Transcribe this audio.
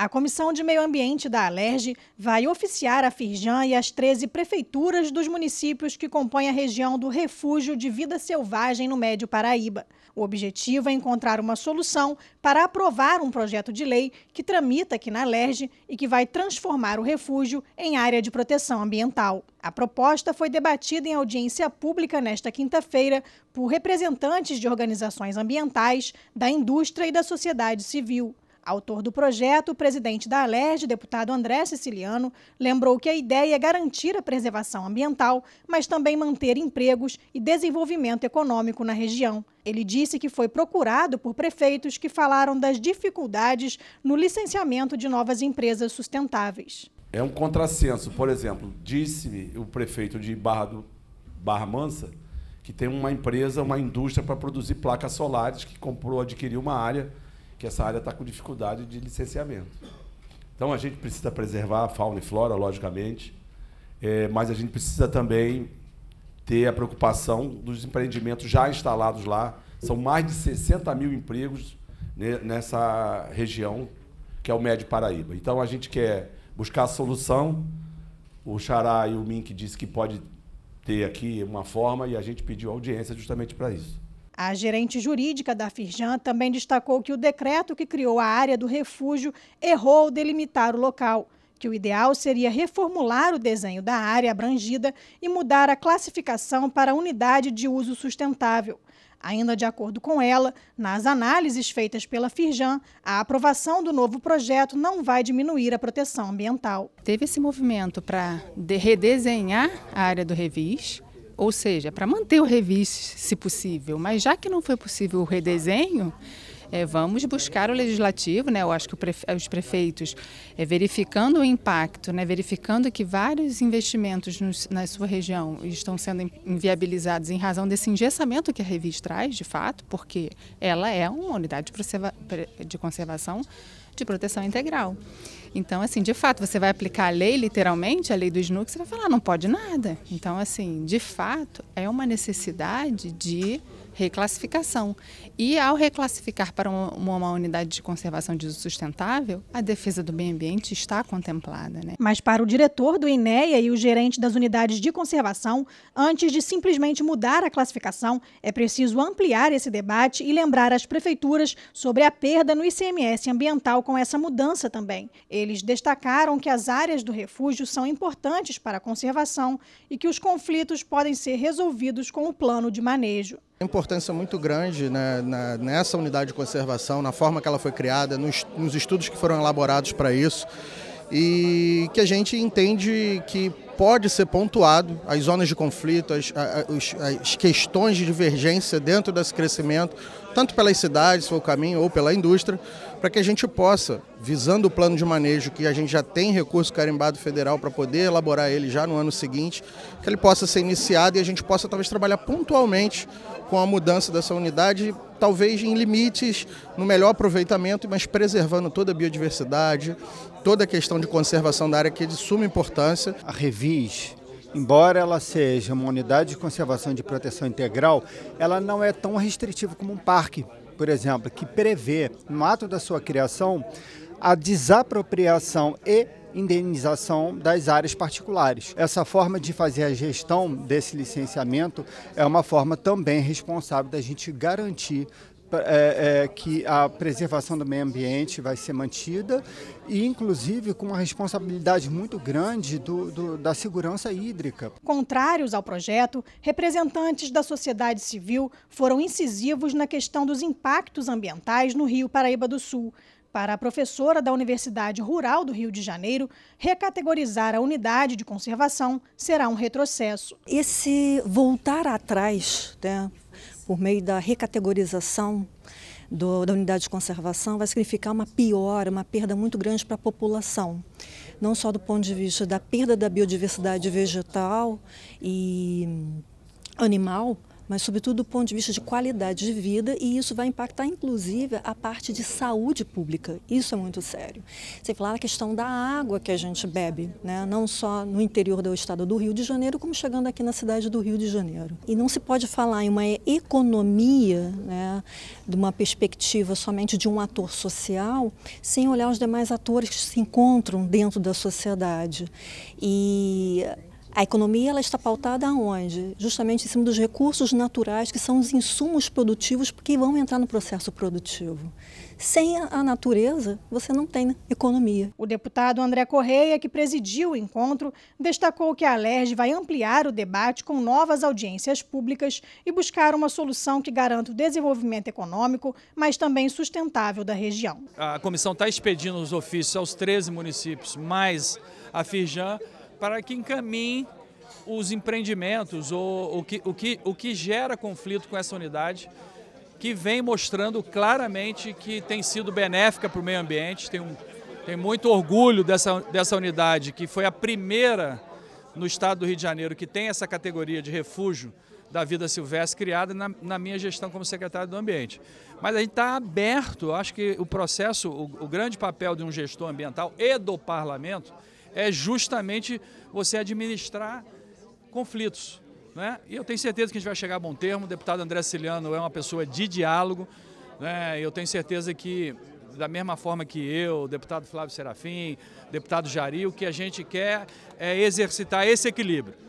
A Comissão de Meio Ambiente da Alerj vai oficiar a Firjan e as 13 prefeituras dos municípios que compõem a região do Refúgio de Vida Selvagem no Médio Paraíba. O objetivo é encontrar uma solução para aprovar um projeto de lei que tramita aqui na Alerj e que vai transformar o refúgio em área de proteção ambiental. A proposta foi debatida em audiência pública nesta quinta-feira por representantes de organizações ambientais, da indústria e da sociedade civil. Autor do projeto, o presidente da Alerj, deputado André Siciliano, lembrou que a ideia é garantir a preservação ambiental, mas também manter empregos e desenvolvimento econômico na região. Ele disse que foi procurado por prefeitos que falaram das dificuldades no licenciamento de novas empresas sustentáveis. É um contrassenso, por exemplo, disse-me o prefeito de Barra, do, Barra Mansa que tem uma empresa, uma indústria para produzir placas solares que comprou, adquiriu uma área que essa área está com dificuldade de licenciamento. Então a gente precisa preservar a fauna e flora, logicamente, é, mas a gente precisa também ter a preocupação dos empreendimentos já instalados lá. São mais de 60 mil empregos nessa região, que é o Médio Paraíba. Então a gente quer buscar a solução. O Xará e o Mink disse que pode ter aqui uma forma e a gente pediu audiência justamente para isso. A gerente jurídica da Firjan também destacou que o decreto que criou a área do refúgio errou ao delimitar o local que o ideal seria reformular o desenho da área abrangida e mudar a classificação para unidade de uso sustentável. Ainda de acordo com ela, nas análises feitas pela Firjan, a aprovação do novo projeto não vai diminuir a proteção ambiental. Teve esse movimento para redesenhar a área do Revis, ou seja, para manter o revis, se possível. Mas já que não foi possível o redesenho, é, vamos buscar o legislativo, né? Eu acho que prefe os prefeitos é, verificando o impacto, né? Verificando que vários investimentos nos, na sua região estão sendo inviabilizados em razão desse engessamento que a revista traz, de fato, porque ela é uma unidade de, de conservação de proteção integral. Então, assim, de fato, você vai aplicar a lei, literalmente, a lei do SNUC, você vai falar, ah, não pode nada. Então, assim, de fato, é uma necessidade de reclassificação. E ao reclassificar para uma, uma, unidade de conservação de uso sustentável, a defesa do meio ambiente está contemplada. Né? Mas para o diretor do INEA e o gerente das unidades de conservação, antes de simplesmente mudar a classificação, é preciso ampliar esse debate e lembrar as prefeituras sobre a perda no ICMS ambiental com essa mudança também. Eles destacaram que as áreas do refúgio são importantes para a conservação e que os conflitos podem ser resolvidos com o plano de manejo. A importância muito grande né, na, nessa unidade de conservação, na forma que ela foi criada, nos, nos estudos que foram elaborados para isso e que a gente entende que pode ser pontuado as zonas de conflito, as, as, questões de divergência dentro desse crescimento, tanto pelas cidades, se for o caminho, ou pela indústria, para que a gente possa visando o plano de manejo, que a gente já tem recurso carimbado federal para poder elaborar ele já no ano seguinte, que ele possa ser iniciado e a gente possa talvez trabalhar pontualmente com a mudança dessa unidade, talvez em limites, no melhor aproveitamento, mas preservando toda a biodiversidade, toda a questão de conservação da área que é de suma importância. A Revis Embora ela seja uma unidade de conservação de proteção integral, ela não é tão restritiva como um parque, por exemplo, que prevê, no ato da sua criação, a desapropriação e indenização das áreas particulares. Essa forma de fazer a gestão desse licenciamento é uma forma também responsável da gente garantir é, é, que a preservação do meio ambiente vai ser mantida e, inclusive, com uma responsabilidade muito grande do, do, da segurança hídrica. Contrários ao projeto, representantes da sociedade civil foram incisivos na questão dos impactos ambientais no Rio Paraíba do Sul. Para a professora da Universidade Rural do Rio de Janeiro, recategorizar a unidade de conservação será um retrocesso. Esse voltar atrás, né, por meio da recategorização do, da unidade de conservação, vai significar uma piora, uma perda muito grande para a população. Não só do ponto de vista da perda da biodiversidade vegetal e animal, mas sobretudo do ponto de vista de qualidade de vida e isso vai impactar inclusive a parte de saúde pública. Isso é muito sério. você falar na questão da água que a gente bebe, né? não só no interior do estado do Rio de Janeiro, como chegando aqui na cidade do Rio de Janeiro. E não se pode falar em uma economia, né, de uma perspectiva somente de um ator social, sem olhar os demais atores que se encontram dentro da sociedade. E a economia ela está pautada aonde? Justamente em cima dos recursos naturais, que são os insumos produtivos que vão entrar no processo produtivo. Sem a natureza, você não tem economia. O deputado André Correia, que presidiu o encontro, destacou que a Alerj vai ampliar o debate com novas audiências públicas e buscar uma solução que garanta o desenvolvimento econômico, mas também sustentável da região. A comissão está expedindo os ofícios aos 13 municípios, mais a Firjan, para que encaminhe os empreendimentos ou o que, o, que, o que gera conflito com essa unidade, que vem mostrando claramente que tem sido benéfica para o meio ambiente. Tem, um, tem muito orgulho dessa, dessa unidade, que foi a primeira no estado do Rio de Janeiro que tem essa categoria de refúgio da vida silvestre criada na, na minha gestão como secretário do Ambiente. Mas a gente está aberto, acho que o processo, o, o grande papel de um gestor ambiental e do parlamento é justamente você administrar conflitos. Né? E eu tenho certeza que a gente vai chegar a bom termo. O deputado André Ciliano é uma pessoa de diálogo. Né? Eu tenho certeza que, da mesma forma que eu, deputado Flávio Serafim, deputado Jari, o que a gente quer é exercitar esse equilíbrio.